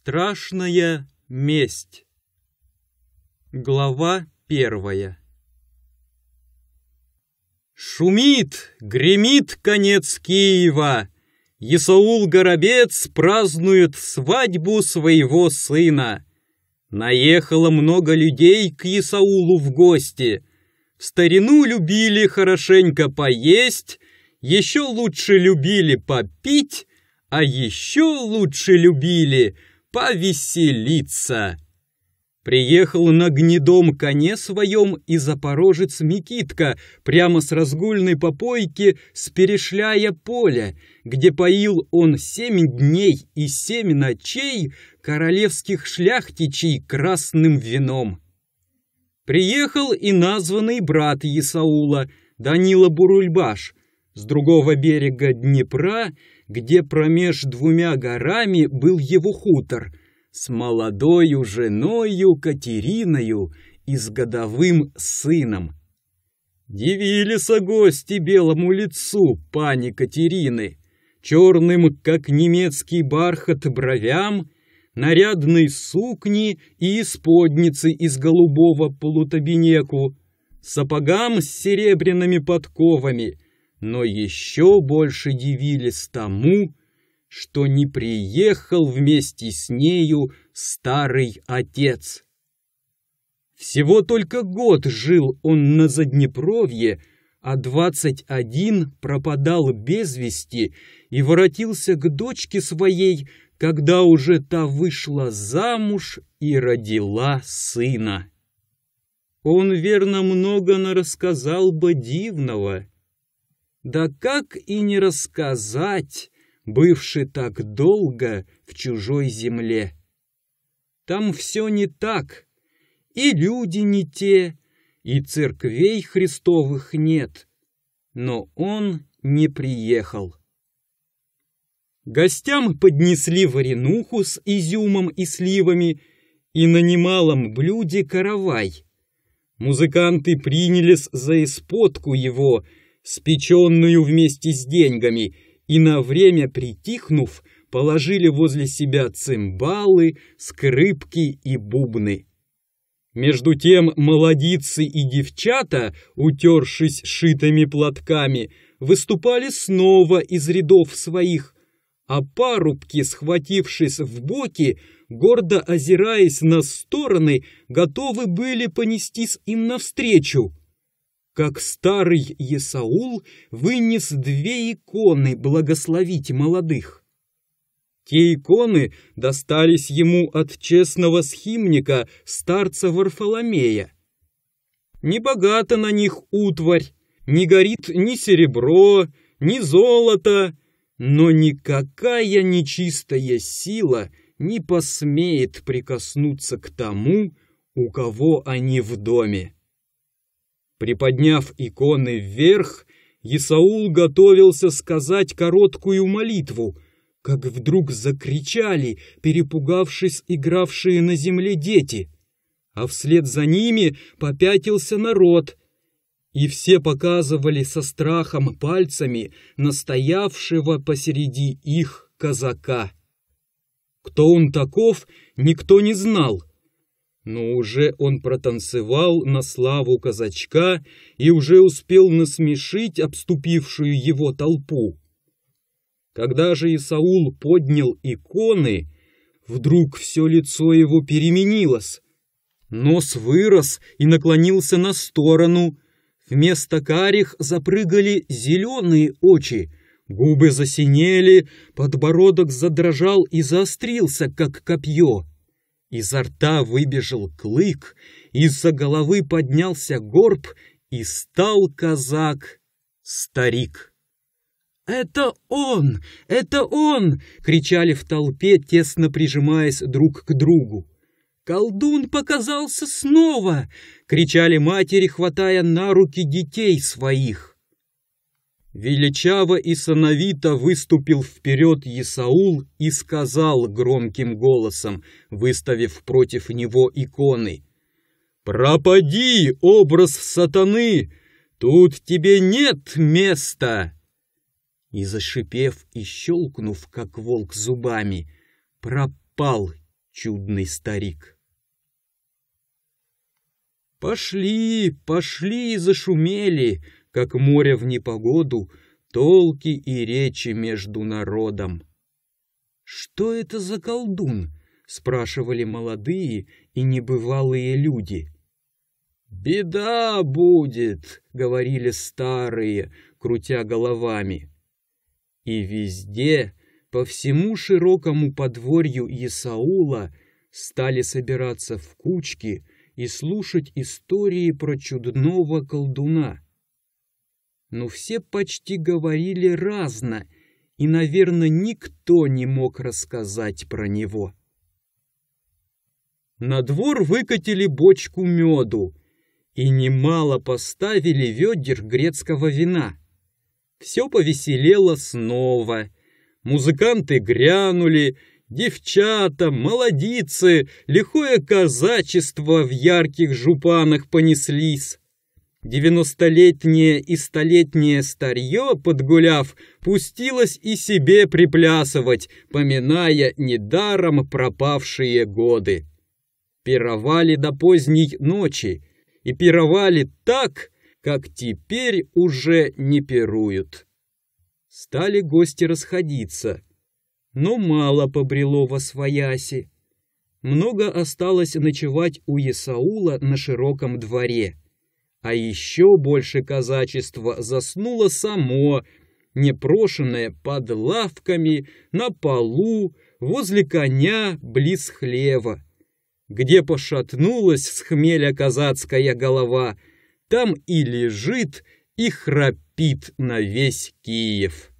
Страшная месть. Глава первая. Шумит, гремит конец Киева. Исаул Горобец празднует свадьбу своего сына. Наехало много людей к Исаулу в гости. В старину любили хорошенько поесть, еще лучше любили попить, а еще лучше любили повеселиться. Приехал на гнедом коне своем и запорожец Микитка, прямо с разгульной попойки сперешляя поле, где поил он семь дней и семь ночей королевских шляхтичей красным вином. Приехал и названный брат Исаула, Данила Бурульбаш, с другого берега Днепра, где промеж двумя горами был его хутор, с молодою женою Катериною и с годовым сыном. Дивилися гости белому лицу пани Катерины, черным, как немецкий бархат, бровям, нарядной сукни и исподницы из голубого полутабинеку, сапогам с серебряными подковами — но еще больше дивились тому, что не приехал вместе с нею старый отец. Всего только год жил он на Заднепровье, а двадцать один пропадал без вести и воротился к дочке своей, когда уже та вышла замуж и родила сына. Он, верно, много нарассказал бы дивного — да как и не рассказать, бывший так долго в чужой земле. Там все не так, и люди не те, и церквей христовых нет, но он не приехал. Гостям поднесли варенуху с изюмом и сливами и на немалом блюде каравай. Музыканты принялись за исподку его — спеченную вместе с деньгами, и на время притихнув, положили возле себя цимбалы, скрипки и бубны. Между тем молодицы и девчата, утершись шитыми платками, выступали снова из рядов своих, а парубки, схватившись в боки, гордо озираясь на стороны, готовы были понестись им навстречу как старый Исаул вынес две иконы благословить молодых. Те иконы достались ему от честного схимника, старца Варфоломея. Небогата на них утварь, не горит ни серебро, ни золото, но никакая нечистая сила не посмеет прикоснуться к тому, у кого они в доме. Приподняв иконы вверх, Исаул готовился сказать короткую молитву, как вдруг закричали, перепугавшись игравшие на земле дети. А вслед за ними попятился народ, и все показывали со страхом пальцами настоявшего посреди их казака. Кто он таков, никто не знал, но уже он протанцевал на славу казачка и уже успел насмешить обступившую его толпу. Когда же Исаул поднял иконы, вдруг все лицо его переменилось. Нос вырос и наклонился на сторону. Вместо карих запрыгали зеленые очи, губы засинели, подбородок задрожал и заострился, как копье. Изо рта выбежал клык, из-за головы поднялся горб, и стал казак старик. «Это он! Это он!» — кричали в толпе, тесно прижимаясь друг к другу. «Колдун показался снова!» — кричали матери, хватая на руки детей своих. Величаво и сановито выступил вперед Исаул и сказал громким голосом, выставив против него иконы. «Пропади, образ сатаны! Тут тебе нет места!» И зашипев и щелкнув, как волк зубами, пропал чудный старик. «Пошли, пошли!» — зашумели — как море в непогоду, толки и речи между народом. «Что это за колдун?» — спрашивали молодые и небывалые люди. «Беда будет!» — говорили старые, крутя головами. И везде, по всему широкому подворью Исаула, стали собираться в кучки — и слушать истории про чудного колдуна но все почти говорили разно, и, наверное, никто не мог рассказать про него. На двор выкатили бочку меду и немало поставили ведер грецкого вина. Все повеселело снова. Музыканты грянули, девчата, молодицы, лихое казачество в ярких жупанах понеслись. Девяностолетнее и столетнее старье, подгуляв, пустилось и себе приплясывать, поминая недаром пропавшие годы. Пировали до поздней ночи, и пировали так, как теперь уже не пируют. Стали гости расходиться, но ну, мало побрело во свояси. Много осталось ночевать у Исаула на широком дворе — а еще больше казачества заснуло само, непрошенное под лавками, на полу, возле коня, близ хлева. Где пошатнулась с хмеля казацкая голова, там и лежит, и храпит на весь Киев.